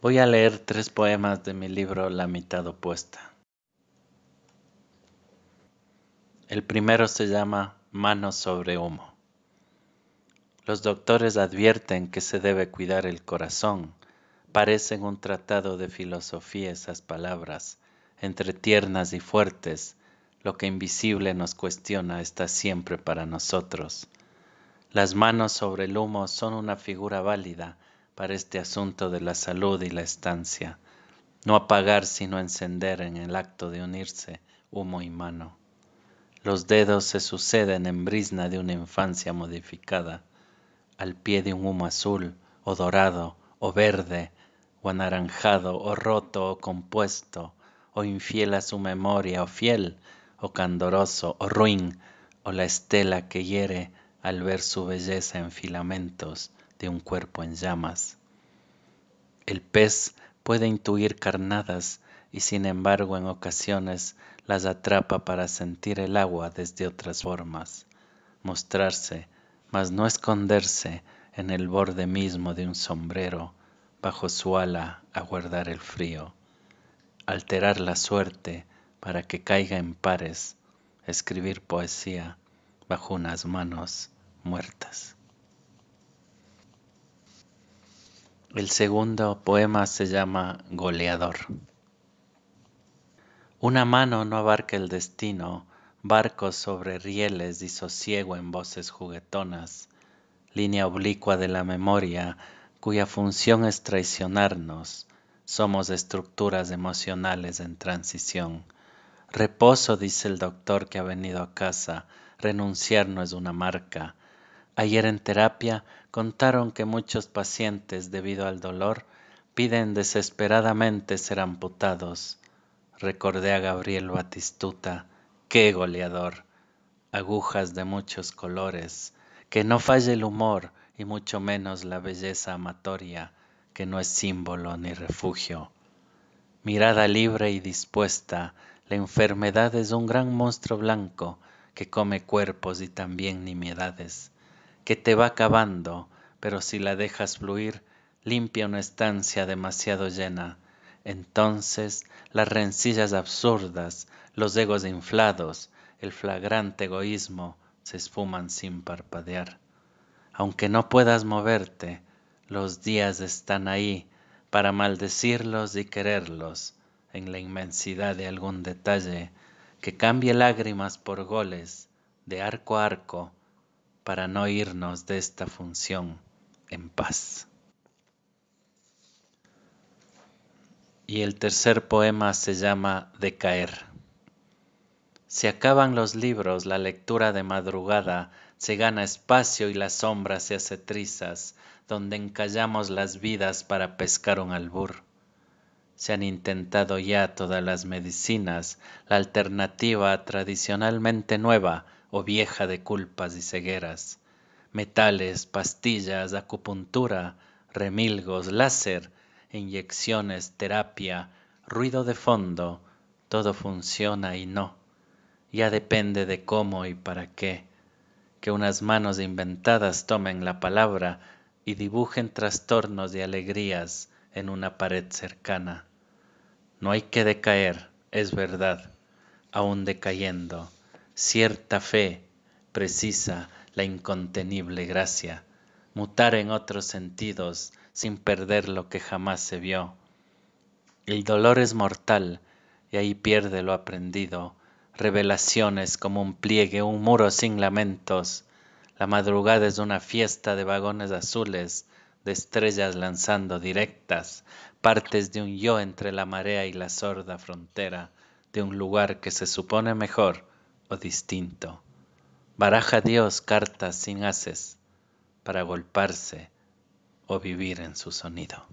Voy a leer tres poemas de mi libro La mitad opuesta. El primero se llama Manos sobre humo. Los doctores advierten que se debe cuidar el corazón. Parecen un tratado de filosofía esas palabras, entre tiernas y fuertes. Lo que invisible nos cuestiona está siempre para nosotros. Las manos sobre el humo son una figura válida para este asunto de la salud y la estancia. No apagar sino encender en el acto de unirse humo y mano. Los dedos se suceden en brisna de una infancia modificada, al pie de un humo azul o dorado o verde o anaranjado o roto o compuesto o infiel a su memoria o fiel o candoroso o ruin o la estela que hiere al ver su belleza en filamentos de un cuerpo en llamas. El pez puede intuir carnadas y sin embargo en ocasiones las atrapa para sentir el agua desde otras formas, mostrarse, mas no esconderse en el borde mismo de un sombrero, bajo su ala a guardar el frío, alterar la suerte para que caiga en pares, escribir poesía bajo unas manos muertas. El segundo poema se llama Goleador. Una mano no abarca el destino, barcos sobre rieles y sosiego en voces juguetonas, línea oblicua de la memoria cuya función es traicionarnos, somos estructuras emocionales en transición. Reposo, dice el doctor que ha venido a casa, renunciar no es una marca, Ayer en terapia contaron que muchos pacientes debido al dolor piden desesperadamente ser amputados. Recordé a Gabriel Batistuta, qué goleador, agujas de muchos colores, que no falle el humor y mucho menos la belleza amatoria, que no es símbolo ni refugio. Mirada libre y dispuesta, la enfermedad es un gran monstruo blanco que come cuerpos y también nimiedades que te va acabando, pero si la dejas fluir, limpia una estancia demasiado llena. Entonces las rencillas absurdas, los egos inflados, el flagrante egoísmo se esfuman sin parpadear. Aunque no puedas moverte, los días están ahí para maldecirlos y quererlos en la inmensidad de algún detalle que cambie lágrimas por goles, de arco a arco, para no irnos de esta función en paz. Y el tercer poema se llama Decaer. Se acaban los libros, la lectura de madrugada, se gana espacio y la sombra se hace trizas, donde encallamos las vidas para pescar un albur. Se han intentado ya todas las medicinas, la alternativa tradicionalmente nueva, o oh vieja de culpas y cegueras, metales, pastillas, acupuntura, remilgos, láser, inyecciones, terapia, ruido de fondo, todo funciona y no. Ya depende de cómo y para qué. Que unas manos inventadas tomen la palabra y dibujen trastornos y alegrías en una pared cercana. No hay que decaer, es verdad, aún decayendo cierta fe precisa la incontenible gracia, mutar en otros sentidos sin perder lo que jamás se vio. El dolor es mortal y ahí pierde lo aprendido, revelaciones como un pliegue, un muro sin lamentos. La madrugada es una fiesta de vagones azules, de estrellas lanzando directas, partes de un yo entre la marea y la sorda frontera, de un lugar que se supone mejor o distinto. Baraja Dios cartas sin haces para golparse o vivir en su sonido.